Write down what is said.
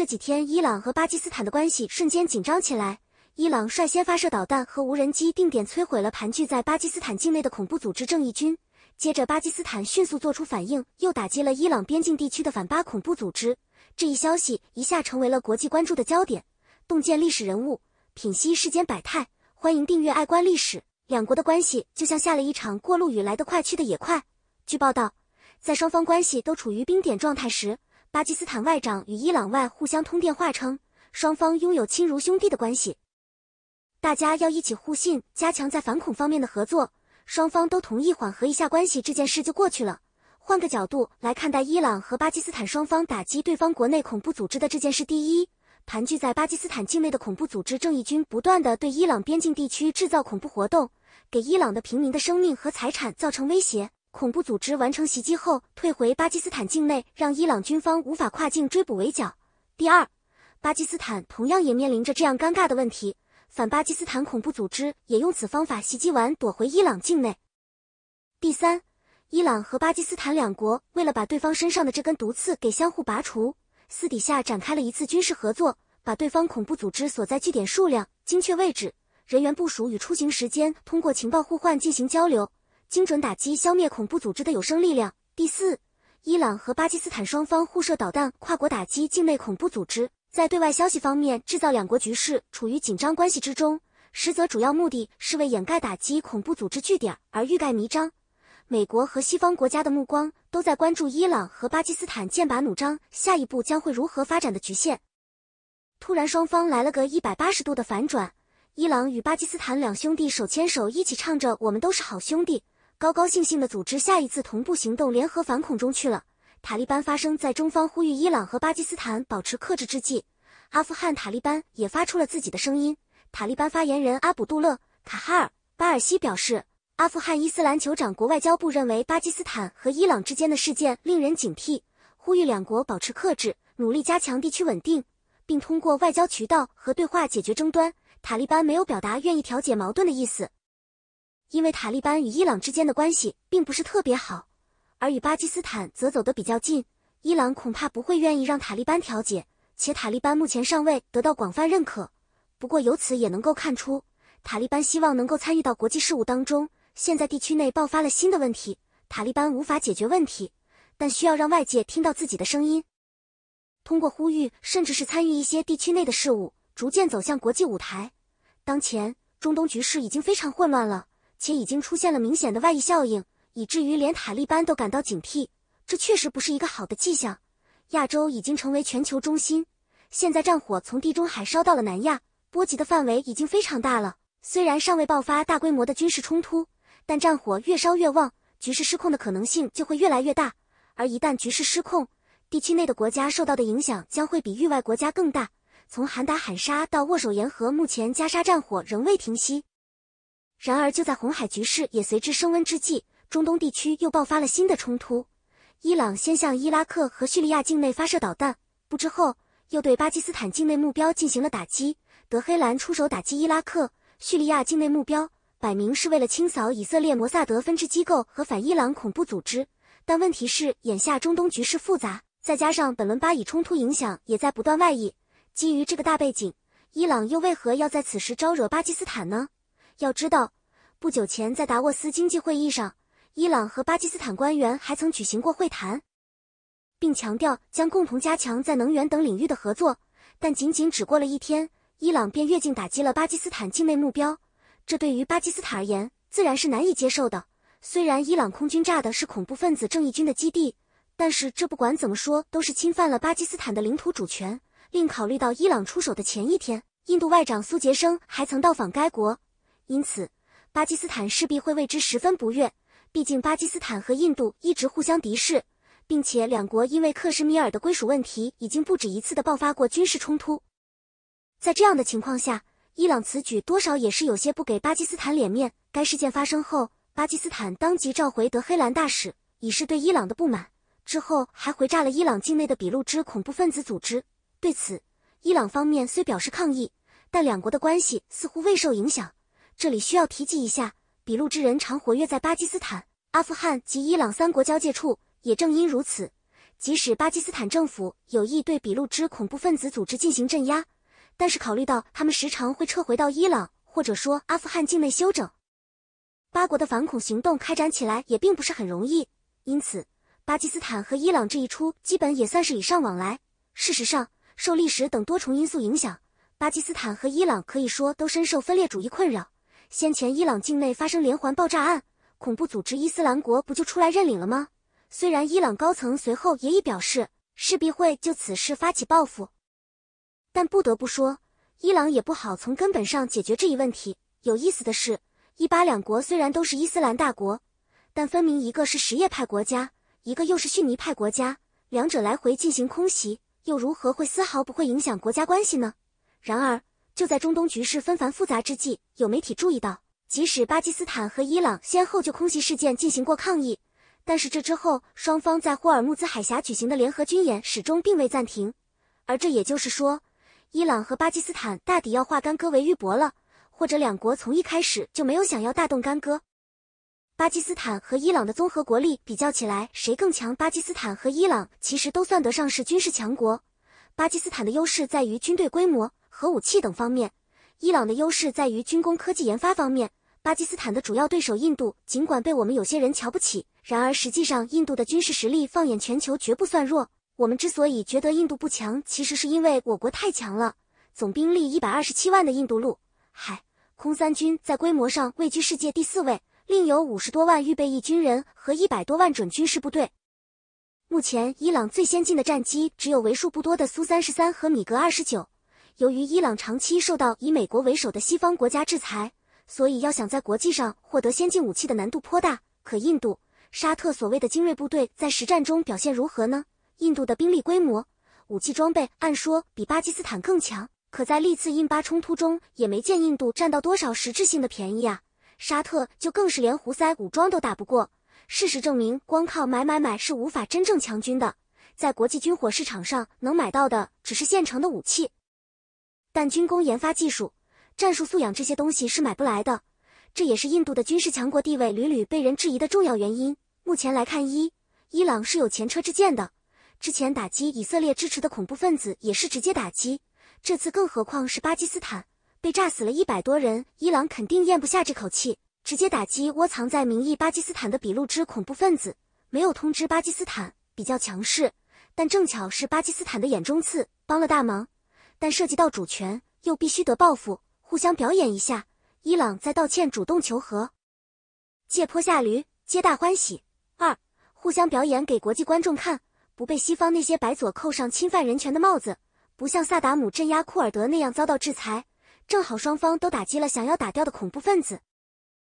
这几天，伊朗和巴基斯坦的关系瞬间紧张起来。伊朗率先发射导弹和无人机，定点摧毁了盘踞在巴基斯坦境内的恐怖组织正义军。接着，巴基斯坦迅速做出反应，又打击了伊朗边境地区的反巴恐怖组织。这一消息一下成为了国际关注的焦点。洞见历史人物，品析世间百态，欢迎订阅《爱观历史》。两国的关系就像下了一场过路雨，来得快，去得也快。据报道，在双方关系都处于冰点状态时。巴基斯坦外长与伊朗外互相通电话，称双方拥有亲如兄弟的关系，大家要一起互信，加强在反恐方面的合作。双方都同意缓和一下关系，这件事就过去了。换个角度来看待伊朗和巴基斯坦双方打击对方国内恐怖组织的这件事：第一，盘踞在巴基斯坦境内的恐怖组织正义军，不断的对伊朗边境地区制造恐怖活动，给伊朗的平民的生命和财产造成威胁。恐怖组织完成袭击后退回巴基斯坦境内，让伊朗军方无法跨境追捕围剿。第二，巴基斯坦同样也面临着这样尴尬的问题，反巴基斯坦恐怖组织也用此方法袭击完躲回伊朗境内。第三，伊朗和巴基斯坦两国为了把对方身上的这根毒刺给相互拔除，私底下展开了一次军事合作，把对方恐怖组织所在据点数量、精确位置、人员部署与出行时间，通过情报互换进行交流。精准打击消灭恐怖组织的有生力量。第四，伊朗和巴基斯坦双方互射导弹，跨国打击境内恐怖组织，在对外消息方面制造两国局势处于紧张关系之中，实则主要目的是为掩盖打击恐怖组织据点而欲盖弥彰。美国和西方国家的目光都在关注伊朗和巴基斯坦剑拔弩张，下一步将会如何发展的局限。突然，双方来了个一百八十度的反转，伊朗与巴基斯坦两兄弟手牵手一起唱着“我们都是好兄弟”。高高兴兴地组织下一次同步行动，联合反恐中去了。塔利班发生在中方呼吁伊朗和巴基斯坦保持克制之际，阿富汗塔利班也发出了自己的声音。塔利班发言人阿卜杜勒·卡哈尔·巴尔希表示，阿富汗伊斯兰酋长国外交部认为巴基斯坦和伊朗之间的事件令人警惕，呼吁两国保持克制，努力加强地区稳定，并通过外交渠道和对话解决争端。塔利班没有表达愿意调解矛盾的意思。因为塔利班与伊朗之间的关系并不是特别好，而与巴基斯坦则走得比较近。伊朗恐怕不会愿意让塔利班调解，且塔利班目前尚未得到广泛认可。不过，由此也能够看出，塔利班希望能够参与到国际事务当中。现在，地区内爆发了新的问题，塔利班无法解决问题，但需要让外界听到自己的声音，通过呼吁甚至是参与一些地区内的事务，逐渐走向国际舞台。当前，中东局势已经非常混乱了。且已经出现了明显的外溢效应，以至于连塔利班都感到警惕。这确实不是一个好的迹象。亚洲已经成为全球中心，现在战火从地中海烧到了南亚，波及的范围已经非常大了。虽然尚未爆发大规模的军事冲突，但战火越烧越旺，局势失控的可能性就会越来越大。而一旦局势失控，地区内的国家受到的影响将会比域外国家更大。从喊打喊杀到握手言和，目前加沙战火仍未停息。然而，就在红海局势也随之升温之际，中东地区又爆发了新的冲突。伊朗先向伊拉克和叙利亚境内发射导弹，不知后又对巴基斯坦境内目标进行了打击。德黑兰出手打击伊拉克、叙利亚境内目标，摆明是为了清扫以色列摩萨德分支机构和反伊朗恐怖组织。但问题是，眼下中东局势复杂，再加上本轮巴以冲突影响也在不断外溢。基于这个大背景，伊朗又为何要在此时招惹巴基斯坦呢？要知道，不久前在达沃斯经济会议上，伊朗和巴基斯坦官员还曾举行过会谈，并强调将共同加强在能源等领域的合作。但仅仅只过了一天，伊朗便越境打击了巴基斯坦境内目标，这对于巴基斯坦而言自然是难以接受的。虽然伊朗空军炸的是恐怖分子正义军的基地，但是这不管怎么说都是侵犯了巴基斯坦的领土主权。另考虑到伊朗出手的前一天，印度外长苏杰生还曾到访该国。因此，巴基斯坦势必会为之十分不悦。毕竟，巴基斯坦和印度一直互相敌视，并且两国因为克什米尔的归属问题已经不止一次的爆发过军事冲突。在这样的情况下，伊朗此举多少也是有些不给巴基斯坦脸面。该事件发生后，巴基斯坦当即召回德黑兰大使，以示对伊朗的不满。之后还回炸了伊朗境内的比路支恐怖分子组织。对此，伊朗方面虽表示抗议，但两国的关系似乎未受影响。这里需要提及一下，笔录之人常活跃在巴基斯坦、阿富汗及伊朗三国交界处。也正因如此，即使巴基斯坦政府有意对笔录之恐怖分子组织进行镇压，但是考虑到他们时常会撤回到伊朗，或者说阿富汗境内休整，八国的反恐行动开展起来也并不是很容易。因此，巴基斯坦和伊朗这一出基本也算是礼尚往来。事实上，受历史等多重因素影响，巴基斯坦和伊朗可以说都深受分裂主义困扰。先前伊朗境内发生连环爆炸案，恐怖组织伊斯兰国不就出来认领了吗？虽然伊朗高层随后也已表示势必会就此事发起报复，但不得不说，伊朗也不好从根本上解决这一问题。有意思的是，伊巴两国虽然都是伊斯兰大国，但分明一个是什叶派国家，一个又是逊尼派国家，两者来回进行空袭，又如何会丝毫不会影响国家关系呢？然而。就在中东局势纷繁复杂之际，有媒体注意到，即使巴基斯坦和伊朗先后就空袭事件进行过抗议，但是这之后双方在霍尔木兹海峡举行的联合军演始终并未暂停。而这也就是说，伊朗和巴基斯坦大抵要化干戈为玉帛了，或者两国从一开始就没有想要大动干戈。巴基斯坦和伊朗的综合国力比较起来，谁更强？巴基斯坦和伊朗其实都算得上是军事强国，巴基斯坦的优势在于军队规模。核武器等方面，伊朗的优势在于军工科技研发方面。巴基斯坦的主要对手印度，尽管被我们有些人瞧不起，然而实际上印度的军事实力放眼全球绝不算弱。我们之所以觉得印度不强，其实是因为我国太强了。总兵力一百二十七万的印度陆海空三军在规模上位居世界第四位，另有五十多万预备役军人和一百多万准军事部队。目前，伊朗最先进的战机只有为数不多的苏三十三和米格二十九。由于伊朗长期受到以美国为首的西方国家制裁，所以要想在国际上获得先进武器的难度颇大。可印度、沙特所谓的精锐部队在实战中表现如何呢？印度的兵力规模、武器装备按说比巴基斯坦更强，可在历次印巴冲突中也没见印度占到多少实质性的便宜啊。沙特就更是连胡塞武装都打不过。事实证明，光靠买买买是无法真正强军的。在国际军火市场上能买到的只是现成的武器。但军工研发技术、战术素养这些东西是买不来的，这也是印度的军事强国地位屡屡被人质疑的重要原因。目前来看，一伊朗是有前车之鉴的，之前打击以色列支持的恐怖分子也是直接打击，这次更何况是巴基斯坦被炸死了一百多人，伊朗肯定咽不下这口气，直接打击窝藏在名义巴基斯坦的俾路支恐怖分子，没有通知巴基斯坦，比较强势，但正巧是巴基斯坦的眼中刺，帮了大忙。但涉及到主权，又必须得报复，互相表演一下，伊朗在道歉、主动求和，借坡下驴，皆大欢喜。二，互相表演给国际观众看，不被西方那些白左扣上侵犯人权的帽子，不像萨达姆镇压库尔德那样遭到制裁，正好双方都打击了想要打掉的恐怖分子。